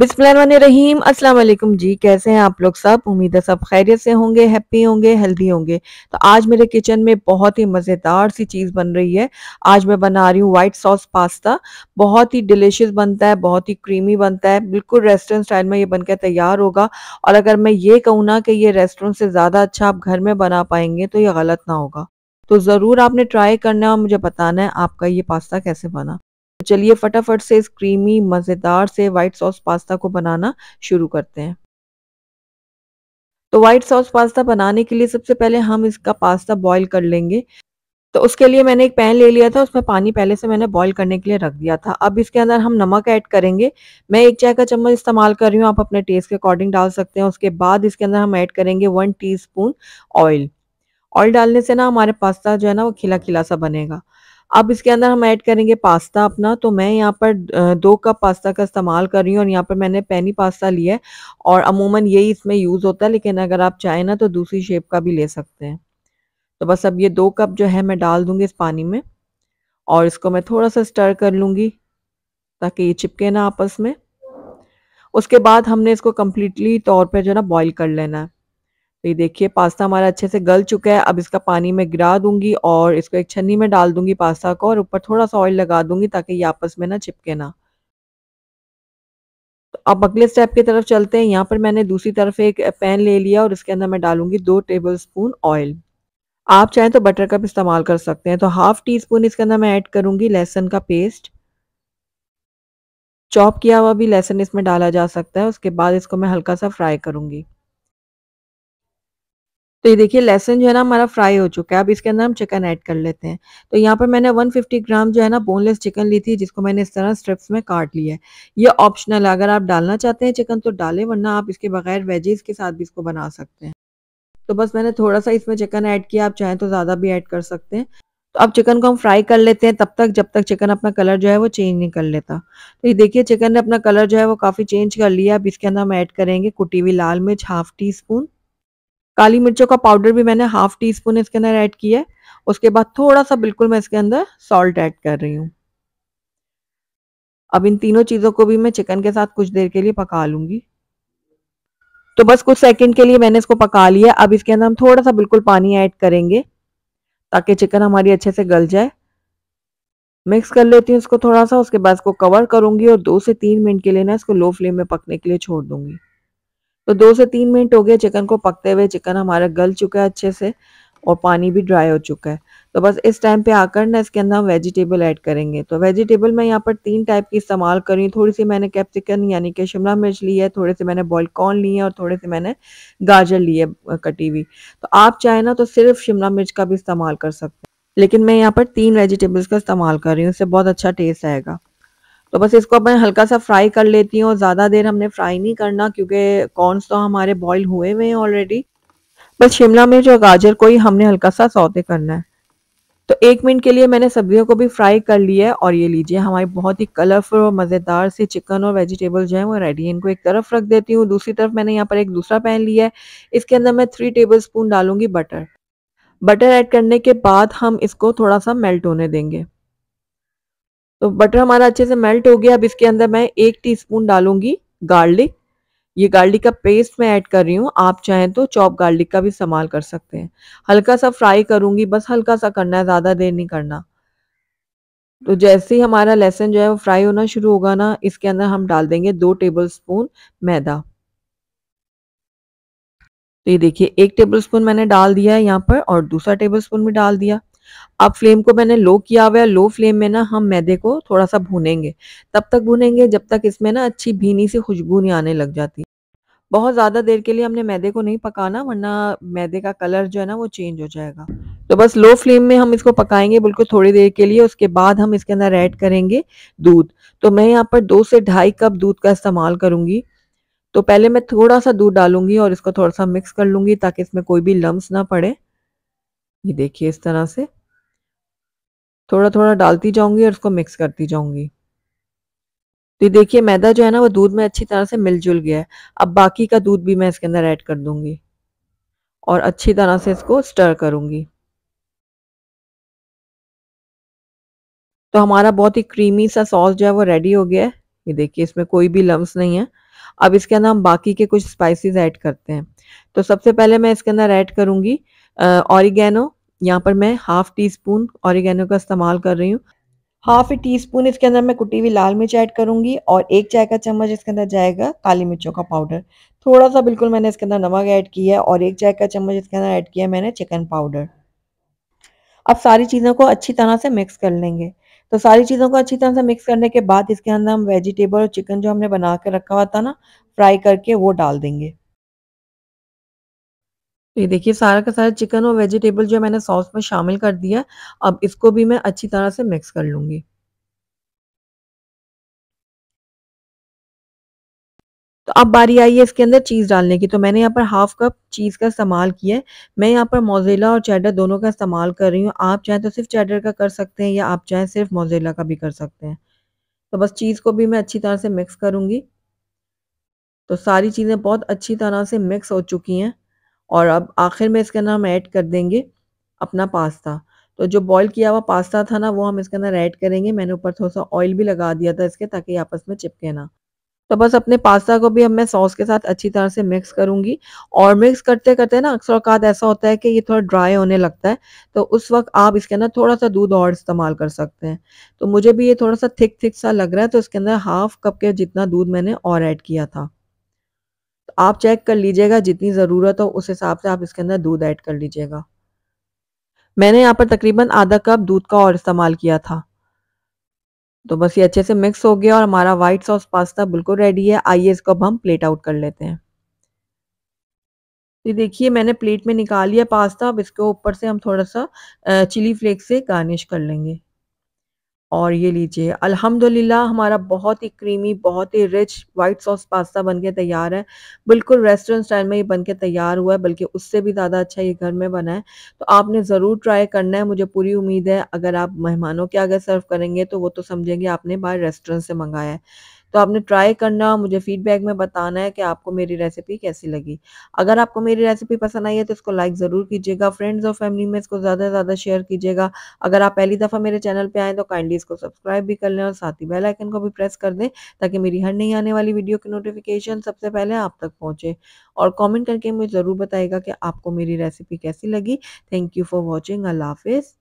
बिस्मिल्लाहिर्रहमानिर्रहीम अस्सलाम वालेकुम जी कैसे हैं आप लोग सब उम्मीद है सब खैरियत से होंगे हैप्पी होंगे हेल्दी होंगे तो आज मेरे किचन में बहुत ही मज़ेदार सी चीज़ बन रही है आज मैं बना रही हूँ वाइट सॉस पास्ता बहुत ही डिलीशियस बनता है बहुत ही क्रीमी बनता है बिल्कुल रेस्टोरेंट स्टाइल में ये बनकर तैयार होगा और अगर मैं ये कहूँ ना कि ये रेस्टोरेंट से ज़्यादा अच्छा आप घर में बना पाएंगे तो ये गलत ना होगा तो ज़रूर आपने ट्राई करना है और मुझे बताना है आपका ये पास्ता कैसे बना चलिए फटाफट से इस क्रीमी मज़ेदार से व्हाइट सॉस पास्ता को बनाना शुरू करते हैं तो वाइट सॉस पास्ता बनाने के लिए सबसे पहले हम इसका पास्ता बॉईल कर लेंगे तो उसके लिए मैंने एक पैन ले लिया था उसमें पानी पहले से मैंने बॉईल करने के लिए रख दिया था अब इसके अंदर हम नमक ऐड करेंगे मैं एक चाय का चम्मच इस्तेमाल कर रही हूँ आप अपने टेस्ट के अकॉर्डिंग डाल सकते हैं उसके बाद इसके अंदर हम ऐड करेंगे वन टी ऑयल ऑयल डालने से ना हमारे पास्ता जो है ना वो खिला खिला सा बनेगा अब इसके अंदर हम ऐड करेंगे पास्ता अपना तो मैं यहाँ पर दो कप पास्ता का इस्तेमाल कर रही हूँ और यहाँ पर मैंने पैनी पास्ता लिया है और अमूमन यही इसमें यूज़ होता है लेकिन अगर आप चाहें ना तो दूसरी शेप का भी ले सकते हैं तो बस अब ये दो कप जो है मैं डाल दूँगी इस पानी में और इसको मैं थोड़ा सा स्टर कर लूँगी ताकि ये चिपके ना आपस में उसके बाद हमने इसको कम्प्लीटली तौर पर जो ना बॉयल कर लेना है तो ये देखिए पास्ता हमारा अच्छे से गल चुका है अब इसका पानी में गिरा दूंगी और इसको एक छन्नी में डाल दूंगी पास्ता को और ऊपर थोड़ा सा ऑयल लगा दूंगी ताकि ये आपस में ना चिपके ना तो अब अगले स्टेप की तरफ चलते हैं यहाँ पर मैंने दूसरी तरफ एक पैन ले लिया और इसके अंदर मैं डालूंगी दो टेबल स्पून ऑयल आप चाहें तो बटर कप इस्तेमाल कर सकते हैं तो हाफ टी स्पून इसके अंदर मैं ऐड करूंगी लहसुन का पेस्ट चॉप किया हुआ भी लहसुन इसमें डाला जा सकता है उसके बाद इसको मैं हल्का सा फ्राई करूंगी तो ये देखिए लहसन जो है ना हमारा फ्राई हो चुका है अब इसके अंदर हम चिकन ऐड कर लेते हैं तो यहाँ पर मैंने 150 ग्राम जो है ना बोनलेस चिकन ली थी जिसको मैंने इस तरह स्ट्रिप्स में काट लिया है ये ऑप्शनल है अगर आप डालना चाहते हैं चिकन तो डालें वरना आप इसके बगैर वेजेस के साथ भी इसको बना सकते हैं तो बस मैंने थोड़ा सा इसमें चिकन ऐड किया आप चाहें तो ज़्यादा भी ऐड कर सकते हैं तो अब चिकन को हम फ्राई कर लेते हैं तब तक जब तक चिकन अपना कलर जो है वो चेंज नहीं कर लेता तो ये देखिए चिकन ने अपना कलर जो है वो काफ़ी चेंज कर लिया अब इसके अंदर हम ऐड करेंगे कुटी हुई लाल मिर्च हाफ टी स्पून काली मिर्चों का पाउडर भी मैंने हाफ टी स्पून इसके अंदर ऐड किया है उसके बाद थोड़ा सा बिल्कुल मैं इसके अंदर सॉल्ट ऐड कर रही हूँ अब इन तीनों चीज़ों को भी मैं चिकन के साथ कुछ देर के लिए पका लूंगी तो बस कुछ सेकंड के लिए मैंने इसको पका लिया अब इसके अंदर हम थोड़ा सा बिल्कुल पानी ऐड करेंगे ताकि चिकन हमारी अच्छे से गल जाए मिक्स कर लेती हूँ इसको थोड़ा सा उसके बाद इसको कवर करूंगी और दो से तीन मिनट के लिए ना इसको लो फ्लेम में पकने के लिए छोड़ दूंगी तो दो से तीन मिनट हो गए चिकन को पकते हुए चिकन हमारा गल चुका है अच्छे से और पानी भी ड्राई हो चुका है तो बस इस टाइम पे आकर ना इसके अंदर हम वेजिटेबल ऐड करेंगे तो वेजिटेबल मैं यहाँ पर तीन टाइप की इस्तेमाल कर रही हूँ थोड़ी सी मैंने कैप्सिकन यानी कि शिमला मिर्च ली है थोड़े से मैंने बॉयल कॉर्न लिए है और थोड़े से मैंने गाजर ली है कटी हुई तो आप चाहें ना तो सिर्फ शिमला मिर्च का भी इस्तेमाल कर सकते हैं लेकिन मैं यहाँ पर तीन वेजिटेबल्स का इस्तेमाल कर रही हूँ इससे बहुत अच्छा टेस्ट आएगा तो बस इसको मैं हल्का सा फ्राई कर लेती हूँ ज़्यादा देर हमने फ्राई नहीं करना क्योंकि कॉर्नस तो हमारे बॉईल हुए हुए हैं ऑलरेडी बस शिमला मिर्च और गाजर को ही हमने हल्का सा सौते करना है तो एक मिनट के लिए मैंने सब्जियों को भी फ्राई कर लिया है और ये लीजिए हमारी बहुत ही कलरफुल और मज़ेदार सी चिकन और वेजिटेबल जो है वो रेडी है इनको एक तरफ रख देती हूँ दूसरी तरफ मैंने यहाँ पर एक दूसरा पैन लिया है इसके अंदर मैं थ्री टेबल स्पून डालूंगी बटर बटर ऐड करने के बाद हम इसको थोड़ा सा मेल्ट होने देंगे तो बटर हमारा अच्छे से मेल्ट हो गया अब इसके अंदर मैं एक टीस्पून डालूंगी गार्लिक ये गार्लिक का पेस्ट मैं ऐड कर रही हूँ आप चाहें तो चॉप गार्लिक का भी इस्तेमाल कर सकते हैं हल्का सा फ्राई करूंगी बस हल्का सा करना है ज़्यादा देर नहीं करना तो जैसे ही हमारा लहसन जो है वो फ्राई होना शुरू होगा ना इसके अंदर हम डाल देंगे दो टेबल स्पून मैदा तो ये देखिए एक टेबल स्पून मैंने डाल दिया है यहाँ पर और दूसरा टेबल स्पून भी डाल दिया अब फ्लेम को मैंने लो किया हुआ है लो फ्लेम में ना हम मैदे को थोड़ा सा भूनेंगे तब तक भूनेंगे जब तक इसमें ना अच्छी भीनी सी खुशबू नहीं आने लग जाती बहुत ज़्यादा देर के लिए हमने मैदे को नहीं पकाना वरना मैदे का कलर जो है ना वो चेंज हो जाएगा तो बस लो फ्लेम में हम इसको पकाएंगे बिल्कुल थोड़ी देर के लिए उसके बाद हम इसके अंदर ऐड करेंगे दूध तो मैं यहाँ पर दो से ढाई कप दूध का इस्तेमाल करूँगी तो पहले मैं थोड़ा सा दूध डालूंगी और इसको थोड़ा सा मिक्स कर लूँगी ताकि इसमें कोई भी लम्स ना पड़े ये देखिए इस तरह से थोड़ा थोड़ा डालती जाऊंगी और उसको मिक्स करती जाऊंगी तो देखिए मैदा जो है ना वो दूध में अच्छी तरह से मिलजुल गया है अब बाकी का दूध भी मैं इसके अंदर ऐड कर दूंगी और अच्छी तरह से इसको स्टर करूंगी तो हमारा बहुत ही क्रीमी सा सॉस जो है वो रेडी हो गया है ये देखिए इसमें कोई भी लम्स नहीं है अब इसके अंदर हम बाकी के कुछ स्पाइसेस ऐड करते हैं तो सबसे पहले मैं इसके अंदर ऐड करूंगी ऑरिगेनो यहाँ पर मैं हाफ टी स्पून ऑरिगेनो का इस्तेमाल कर रही हूँ हाफ ए टी स्पून इसके अंदर मैं कुटी हुई लाल मिर्च ऐड करूंगी और एक चाय का चम्मच इसके अंदर जाएगा काली मिर्चों का पाउडर थोड़ा सा बिल्कुल मैंने इसके अंदर नमक ऐड किया है और एक चाय का चम्मच इसके अंदर ऐड किया मैंने चिकन पाउडर अब सारी चीज़ों को अच्छी तरह से मिक्स कर लेंगे तो सारी चीज़ों को अच्छी तरह से मिक्स करने के बाद इसके अंदर हम वेजिटेबल और चिकन जो हमने बना कर रखा हुआ था ना फ्राई करके वो डाल देंगे ये देखिए सारा का सारा चिकन और वेजिटेबल जो मैंने सॉस में शामिल कर दिया अब इसको भी मैं अच्छी तरह से मिक्स कर लूंगी तो अब बारी आई है इसके अंदर चीज़ डालने की तो मैंने यहाँ पर हाफ कप चीज़ का इस्तेमाल किया है मैं यहाँ पर मोजेला और चैडर दोनों का इस्तेमाल कर रही हूँ आप चाहें तो सिर्फ चैडर का कर सकते हैं या आप चाहें सिर्फ मोजेला का भी कर सकते हैं तो बस चीज़ को भी मैं अच्छी तरह से मिक्स करूंगी तो सारी चीज़ें बहुत अच्छी तरह से मिक्स हो चुकी हैं और अब आखिर में इसके अंदर हम ऐड कर देंगे अपना पास्ता तो जो बॉईल किया हुआ पास्ता था ना वो हम इसके अंदर ऐड करेंगे मैंने ऊपर थोड़ा सा ऑयल भी लगा दिया था इसके ताकि आपस में चिपके ना तो बस अपने पास्ता को भी अब मैं सॉस के साथ अच्छी तरह से मिक्स करूंगी और मिक्स करते करते ना अक्सर अकात ऐसा होता है कि ये थोड़ा ड्राई होने लगता है तो उस वक्त आप इसके अंदर थोड़ा सा दूध और इस्तेमाल कर सकते हैं तो मुझे भी ये थोड़ा सा थिक थिक सा लग रहा है तो इसके अंदर हाफ कप के जितना दूध मैंने और ऐड किया था तो आप चेक कर लीजिएगा जितनी ज़रूरत हो उस हिसाब से आप इसके अंदर दूध ऐड कर लीजिएगा मैंने यहाँ पर तकरीबन आधा कप दूध का और इस्तेमाल किया था तो बस ये अच्छे से मिक्स हो गया और हमारा वाइट सॉस पास्ता बिल्कुल रेडी है आइए इसको अब हम प्लेट आउट कर लेते हैं ये देखिए मैंने प्लेट में निकाल लिया पास्ता अब इसके ऊपर से हम थोड़ा सा चिली फ्लेक्स से गार्निश कर लेंगे और ये लीजिए अल्हम्दुलिल्लाह हमारा बहुत ही क्रीमी बहुत ही रिच वाइट सॉस पास्ता बन के तैयार है बिल्कुल रेस्टोरेंट स्टाइल में ये बन के तैयार हुआ है बल्कि उससे भी ज़्यादा अच्छा ये घर में बना है तो आपने ज़रूर ट्राई करना है मुझे पूरी उम्मीद है अगर आप मेहमानों के आगे सर्व करेंगे तो वो तो समझेंगे आपने बाहर रेस्टोरेंट से मंगाया है तो आपने ट्राई करना मुझे फीडबैक में बताना है कि आपको मेरी रेसिपी कैसी लगी अगर आपको मेरी रेसिपी पसंद आई है तो इसको लाइक ज़रूर कीजिएगा फ्रेंड्स और फैमिली में इसको ज़्यादा से ज़्यादा शेयर कीजिएगा अगर आप पहली दफ़ा मेरे चैनल पर आएँ तो काइंडली इसको सब्सक्राइब भी कर लें और साथ ही बेलाइकन को भी प्रेस कर दें ताकि मेरी हर नहीं आने वाली वीडियो की नोटिफिकेशन सबसे पहले आप तक पहुँचे और कॉमेंट करके मुझे ज़रूर बताएगा कि आपको मेरी रेसिपी कैसी लगी थैंक यू फॉर वॉचिंग अल्लाह हाफिज़